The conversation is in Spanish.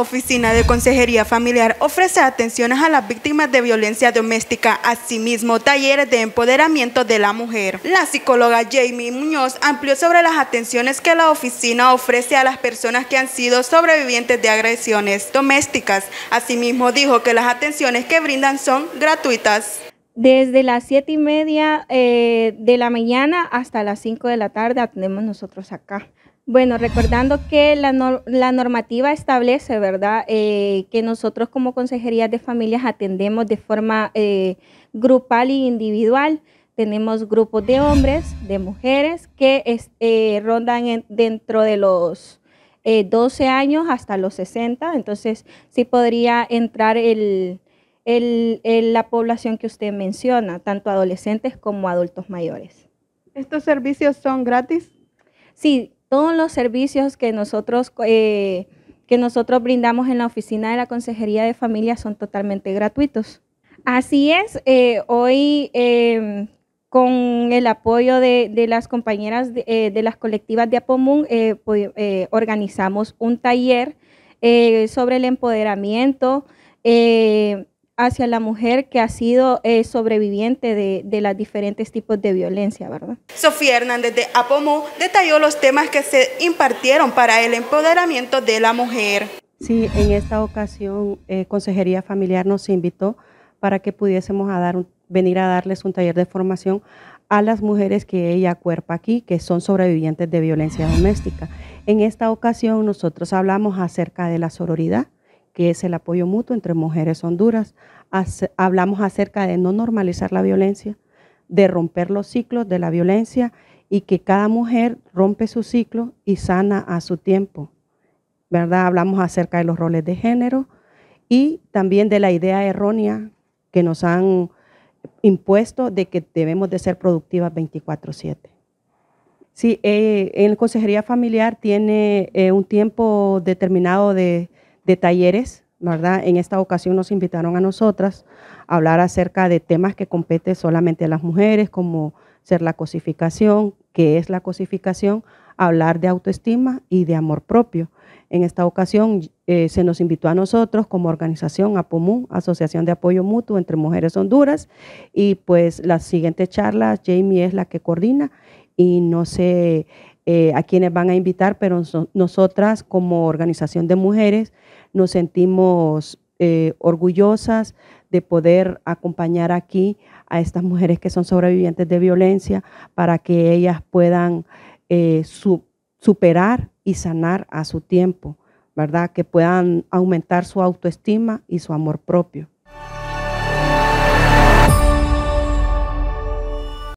Oficina de Consejería Familiar ofrece atenciones a las víctimas de violencia doméstica, asimismo talleres de empoderamiento de la mujer. La psicóloga Jamie Muñoz amplió sobre las atenciones que la oficina ofrece a las personas que han sido sobrevivientes de agresiones domésticas. Asimismo dijo que las atenciones que brindan son gratuitas. Desde las siete y media eh, de la mañana hasta las 5 de la tarde atendemos nosotros acá. Bueno, recordando que la, normativa establece, ¿verdad?, eh, que nosotros como Consejería de familias atendemos de forma eh, grupal e individual. Tenemos grupos de hombres, de mujeres, que rondan dentro de los 12 años hasta los 60. Entonces, sí podría entrar el, la población que usted menciona, tanto adolescentes como adultos mayores. ¿Estos servicios son gratis? Sí, todos los servicios que nosotros, eh, que nosotros brindamos en la oficina de la Consejería de Familia son totalmente gratuitos. Así es, eh, hoy em, con el apoyo de, de las compañeras de, eh, las colectivas de Apomún organizamos un taller sobre el empoderamiento hacia la mujer que ha sido eh, sobreviviente de, de los diferentes tipos de violencia, ¿verdad? Sofía Hernández de Apomo detalló los temas que se impartieron para el empoderamiento de la mujer. Sí, en esta ocasión eh, Consejería Familiar nos invitó para que pudiésemos a dar venir a darles un taller de formación a las mujeres que ella cuerpa aquí, que son sobrevivientes de violencia doméstica. En esta ocasión nosotros hablamos acerca de la sororidad, que es el apoyo mutuo entre mujeres Honduras. hablamos acerca de no normalizar la violencia, de romper los ciclos de la violencia y que cada mujer rompe su ciclo y sana a su tiempo. ¿Verdad? Hablamos acerca de los roles de género y también de la idea errónea que nos han impuesto de que debemos de ser productivas 24/7. Sí, eh, en en consejería familiar tiene eh, un tiempo determinado de de talleres, ¿verdad? En esta ocasión nos invitaron a nosotras a hablar acerca de temas que competen solamente a las mujeres, como ser la cosificación, qué es la cosificación, hablar de autoestima y de amor propio. En esta ocasión eh, se nos invitó a nosotros como organización APOMU, Asociación de Apoyo Mutuo entre Mujeres Honduras, y pues la siguiente charla, Jamie es la que coordina y no sé eh, a quienes van a invitar, pero nosotras como organización de mujeres nos sentimos eh, orgullosas de poder acompañar aquí a estas mujeres que son sobrevivientes de violencia para que ellas puedan eh, superar y sanar a su tiempo, ¿verdad? Que puedan aumentar su autoestima y su amor propio.